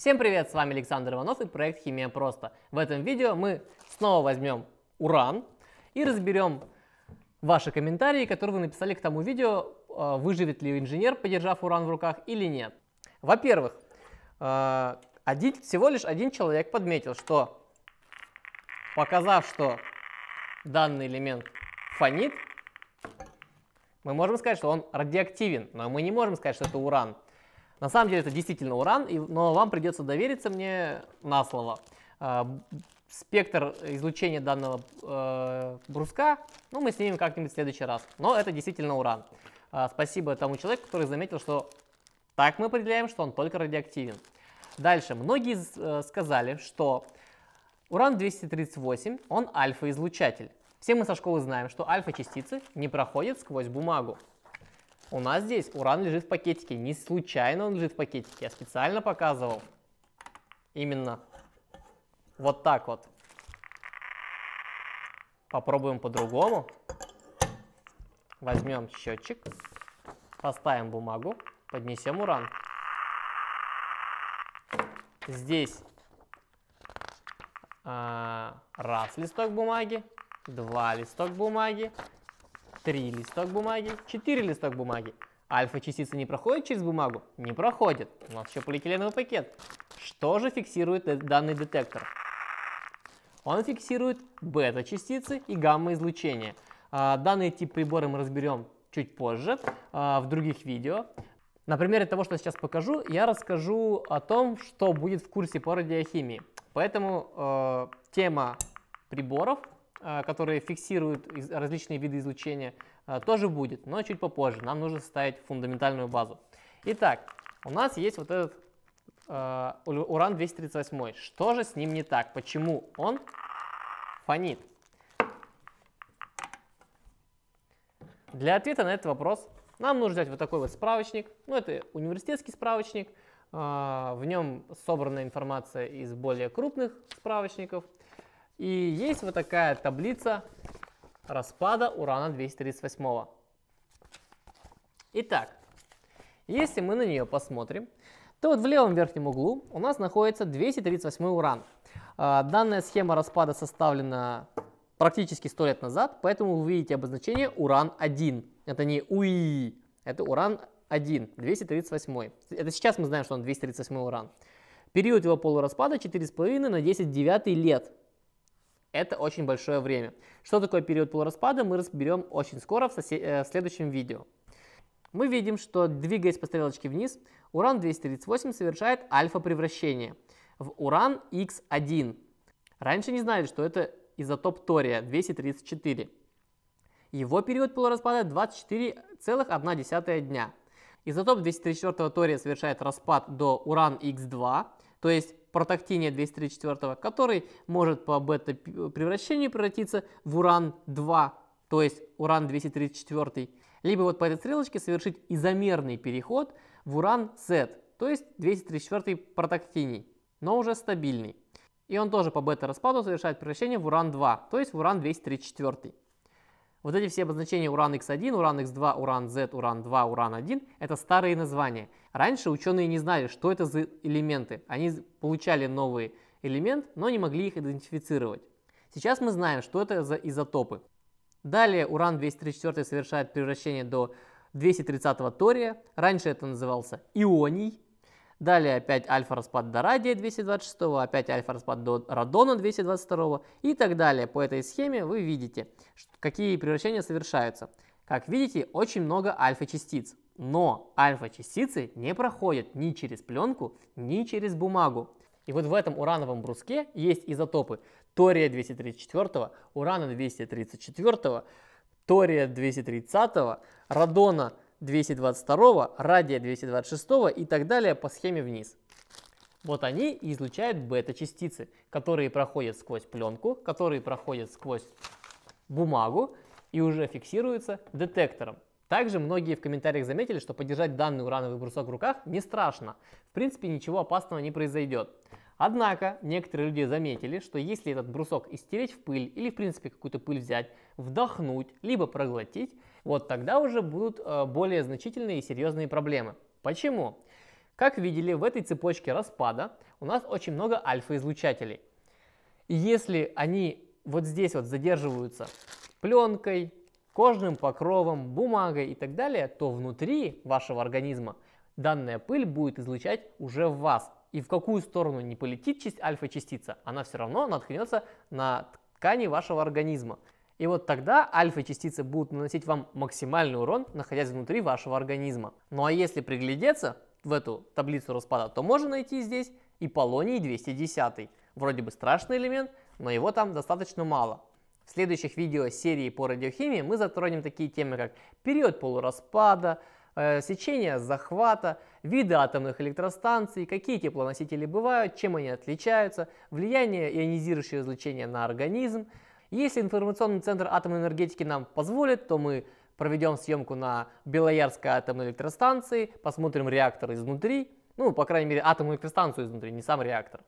Всем привет, с вами Александр Иванов и проект «Химия просто». В этом видео мы снова возьмем уран и разберем ваши комментарии, которые вы написали к тому видео, э, выживет ли инженер, подержав уран в руках или нет. Во-первых, э, один, всего лишь один человек подметил, что показав, что данный элемент фонит, мы можем сказать, что он радиоактивен, но мы не можем сказать, что это уран. На самом деле это действительно уран, и, но вам придется довериться мне на слово. Э, спектр излучения данного э, бруска, ну, мы снимем как-нибудь в следующий раз. Но это действительно уран. Э, спасибо тому человеку, который заметил, что так мы определяем, что он только радиоактивен. Дальше. Многие э, сказали, что уран-238, он альфа-излучатель. Все мы со школы знаем, что альфа-частицы не проходят сквозь бумагу. У нас здесь уран лежит в пакетике. Не случайно он лежит в пакетике. Я специально показывал. Именно вот так вот. Попробуем по-другому. Возьмем счетчик, поставим бумагу, поднесем уран. Здесь а, раз листок бумаги, два листок бумаги, 3 листок бумаги, 4 листок бумаги. Альфа-частица не проходит через бумагу? Не проходит. У нас еще полиэтиленовый пакет. Что же фиксирует э, данный детектор? Он фиксирует бета-частицы и гамма-излучение. А, данный тип прибора мы разберем чуть позже, а, в других видео. На примере того, что я сейчас покажу, я расскажу о том, что будет в курсе по радиохимии. Поэтому э, тема приборов а, которые фиксируют различные виды излучения, а, тоже будет, но чуть попозже. Нам нужно составить фундаментальную базу. Итак, у нас есть вот этот э, а, уран-238. Что же с ним не так? Почему он фонит? Для ответа на этот вопрос нам нужно взять вот такой вот справочник. Ну, это университетский справочник. Э, в нем собрана информация из более крупных справочников – и есть вот такая таблица распада урана-238. Итак, если мы на нее посмотрим, то вот в левом верхнем углу у нас находится 238 уран. А, данная схема распада составлена практически 100 лет назад, поэтому вы видите обозначение уран-1. Это не УИ, это уран-1, 238. Это сейчас мы знаем, что он 238 уран. Период его полураспада 4,5 на 10 девятый лет. Это очень большое время. Что такое период полураспада, мы разберем очень скоро в, сосед... Э, в следующем видео. Мы видим, что двигаясь по стрелочке вниз, уран-238 совершает альфа-превращение в уран X1. Раньше не знали, что это изотоп тория 234. Его период полураспада 24,1 дня. Изотоп 234 тория совершает распад до уран X2, то есть протактиния 234, который может по бета-превращению превратиться в уран-2, то есть уран-234. Либо вот по этой стрелочке совершить изомерный переход в уран-Z, то есть 234 протактиний, но уже стабильный. И он тоже по бета-распаду совершает превращение в уран-2, то есть в уран-234. Вот эти все обозначения уран X1, уран X2, уран Z, уран 2, уран 1 – это старые названия. Раньше ученые не знали, что это за элементы. Они получали новый элемент, но не могли их идентифицировать. Сейчас мы знаем, что это за изотопы. Далее уран-234 совершает превращение до 230 тория. Раньше это назывался ионий. Далее опять альфа-распад до радия 226, опять альфа-распад до радона 222 и так далее. По этой схеме вы видите, какие превращения совершаются. Как видите, очень много альфа-частиц. Но альфа-частицы не проходят ни через пленку, ни через бумагу. И вот в этом урановом бруске есть изотопы тория-234, урана-234, тория-230, радона 222, радия 226 и так далее по схеме вниз. Вот они и излучают бета-частицы, которые проходят сквозь пленку, которые проходят сквозь бумагу и уже фиксируются детектором. Также многие в комментариях заметили, что подержать данный урановый брусок в руках не страшно. В принципе, ничего опасного не произойдет. Однако некоторые люди заметили, что если этот брусок истереть в пыль или в принципе какую-то пыль взять, вдохнуть, либо проглотить, вот тогда уже будут э, более значительные и серьезные проблемы. Почему? Как видели, в этой цепочке распада у нас очень много альфа-излучателей. И если они вот здесь вот задерживаются пленкой, кожным покровом, бумагой и так далее, то внутри вашего организма данная пыль будет излучать уже в вас, и в какую сторону не полетит часть альфа-частица, она все равно наткнется на ткани вашего организма. И вот тогда альфа-частицы будут наносить вам максимальный урон, находясь внутри вашего организма. Ну а если приглядеться в эту таблицу распада, то можно найти здесь и полоний 210. Вроде бы страшный элемент, но его там достаточно мало. В следующих видео серии по радиохимии мы затронем такие темы, как период полураспада, Э, сечения захвата, виды атомных электростанций, какие теплоносители бывают, чем они отличаются, влияние ионизирующего излучения на организм. Если информационный центр атомной энергетики нам позволит, то мы проведем съемку на Белоярской атомной электростанции, посмотрим реактор изнутри, ну, по крайней мере, атомную электростанцию изнутри, не сам реактор.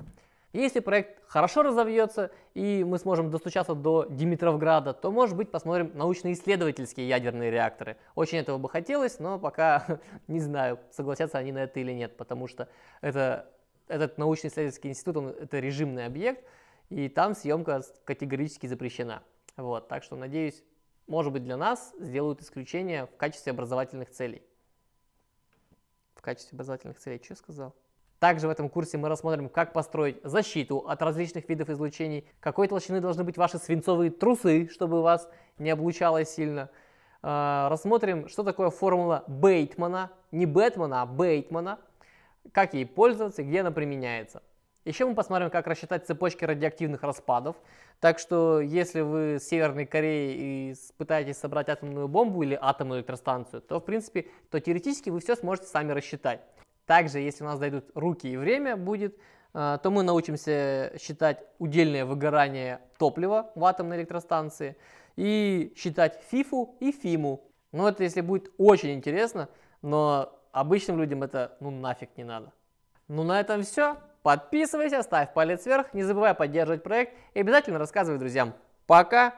Если проект хорошо разовьется и мы сможем достучаться до Димитровграда, то, может быть, посмотрим научно-исследовательские ядерные реакторы. Очень этого бы хотелось, но пока не знаю, согласятся они на это или нет, потому что это, этот научно-исследовательский институт, он, это режимный объект, и там съемка категорически запрещена. Вот, так что, надеюсь, может быть, для нас сделают исключение в качестве образовательных целей. В качестве образовательных целей, что я сказал? Также в этом курсе мы рассмотрим, как построить защиту от различных видов излучений, какой толщины должны быть ваши свинцовые трусы, чтобы вас не облучало сильно. А, рассмотрим, что такое формула Бейтмана, не Бэтмена, а Бейтмана, как ей пользоваться, и где она применяется. Еще мы посмотрим, как рассчитать цепочки радиоактивных распадов. Так что, если вы с Северной Кореи и пытаетесь собрать атомную бомбу или атомную электростанцию, то, в принципе, то теоретически вы все сможете сами рассчитать. Также, если у нас дойдут руки и время будет, э, то мы научимся считать удельное выгорание топлива в атомной электростанции и считать ФИФУ и ФИМУ. Ну, это если будет очень интересно, но обычным людям это ну нафиг не надо. Ну, на этом все. Подписывайся, ставь палец вверх, не забывай поддерживать проект и обязательно рассказывай друзьям. Пока!